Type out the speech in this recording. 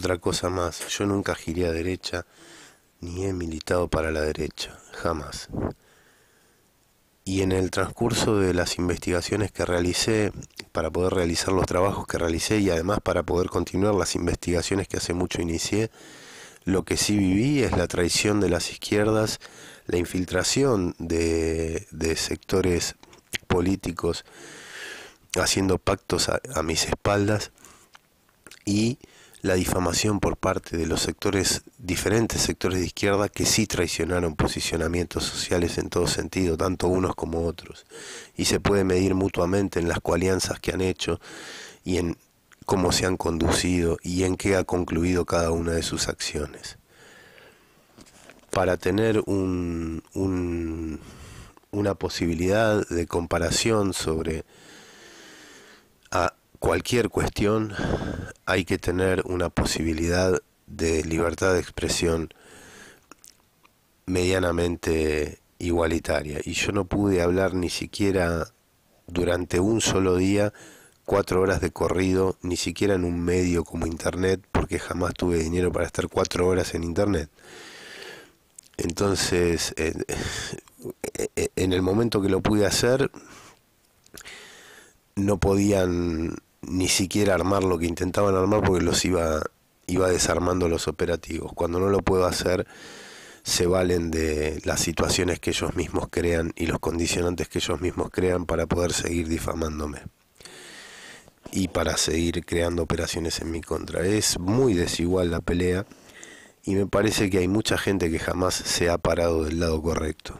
Otra cosa más, yo nunca giré a derecha ni he militado para la derecha, jamás. Y en el transcurso de las investigaciones que realicé, para poder realizar los trabajos que realicé y además para poder continuar las investigaciones que hace mucho inicié, lo que sí viví es la traición de las izquierdas, la infiltración de, sectores políticos haciendo pactos a mis espaldas y la difamación por parte de los sectores, diferentes sectores de izquierda que sí traicionaron posicionamientos sociales en todo sentido, tanto unos como otros. Y se puede medir mutuamente en las coalianzas que han hecho y en cómo se han conducido y en qué ha concluido cada una de sus acciones. Para tener una posibilidad de comparación sobre a, cualquier cuestión hay que tener una posibilidad de libertad de expresión medianamente igualitaria. Y yo no pude hablar ni siquiera durante un solo día, cuatro horas de corrido, ni siquiera en un medio como Internet, porque jamás tuve dinero para estar cuatro horas en Internet. Entonces, eh, eh, en el momento que lo pude hacer, no podían ni siquiera armar lo que intentaban armar porque los iba, iba desarmando los operativos. Cuando no lo puedo hacer, se valen de las situaciones que ellos mismos crean y los condicionantes que ellos mismos crean para poder seguir difamándome y para seguir creando operaciones en mi contra. Es muy desigual la pelea y me parece que hay mucha gente que jamás se ha parado del lado correcto.